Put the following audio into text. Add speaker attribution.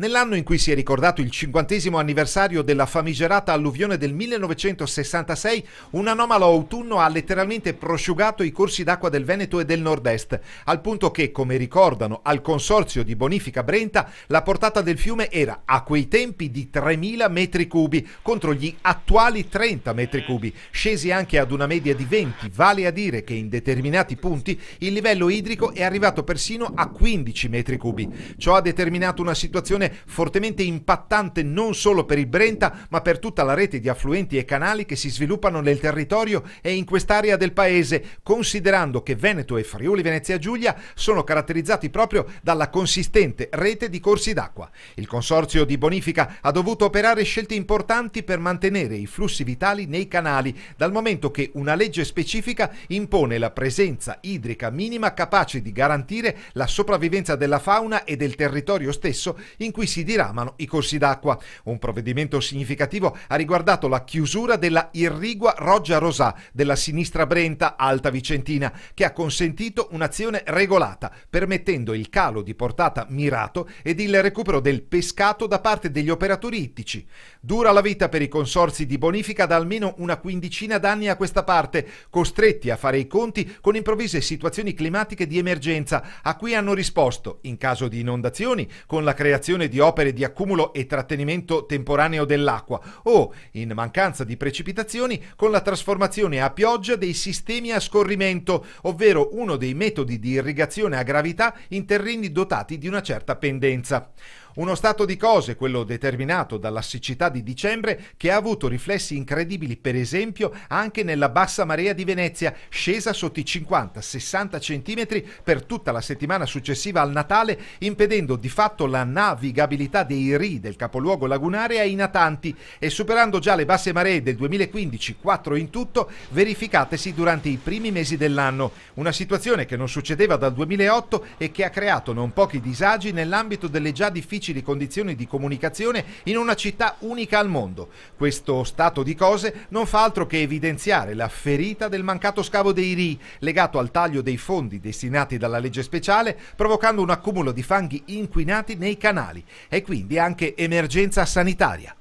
Speaker 1: Nell'anno in cui si è ricordato il cinquantesimo anniversario della famigerata alluvione del 1966, un anomalo autunno ha letteralmente prosciugato i corsi d'acqua del Veneto e del Nord-Est, al punto che, come ricordano al Consorzio di Bonifica Brenta, la portata del fiume era a quei tempi di 3.000 metri cubi contro gli attuali 30 metri cubi, scesi anche ad una media di 20, vale a dire che in determinati punti il livello idrico è arrivato persino a 15 metri cubi. Ciò ha determinato una situazione fortemente impattante non solo per il Brenta, ma per tutta la rete di affluenti e canali che si sviluppano nel territorio e in quest'area del paese, considerando che Veneto e Friuli Venezia Giulia sono caratterizzati proprio dalla consistente rete di corsi d'acqua. Il Consorzio di Bonifica ha dovuto operare scelte importanti per mantenere i flussi vitali nei canali, dal momento che una legge specifica impone la presenza idrica minima capace di garantire la sopravvivenza della fauna e del territorio stesso in cui cui si diramano i corsi d'acqua. Un provvedimento significativo ha riguardato la chiusura della irrigua Roggia Rosà della sinistra Brenta Alta Vicentina, che ha consentito un'azione regolata, permettendo il calo di portata mirato ed il recupero del pescato da parte degli operatori ittici. Dura la vita per i consorsi di bonifica da almeno una quindicina d'anni a questa parte, costretti a fare i conti con improvvise situazioni climatiche di emergenza, a cui hanno risposto, in caso di inondazioni, con la creazione di opere di accumulo e trattenimento temporaneo dell'acqua o, in mancanza di precipitazioni, con la trasformazione a pioggia dei sistemi a scorrimento, ovvero uno dei metodi di irrigazione a gravità in terreni dotati di una certa pendenza. Uno stato di cose, quello determinato dalla siccità di dicembre, che ha avuto riflessi incredibili, per esempio, anche nella bassa marea di Venezia, scesa sotto i 50-60 cm per tutta la settimana successiva al Natale, impedendo di fatto la navigabilità dei ri del capoluogo lagunare ai natanti e superando già le basse maree del 2015, 4 in tutto, verificatesi durante i primi mesi dell'anno. Una situazione che non succedeva dal 2008 e che ha creato non pochi disagi nell'ambito delle già difficili difficili condizioni di comunicazione in una città unica al mondo. Questo stato di cose non fa altro che evidenziare la ferita del mancato scavo dei RI, legato al taglio dei fondi destinati dalla legge speciale, provocando un accumulo di fanghi inquinati nei canali e quindi anche emergenza sanitaria.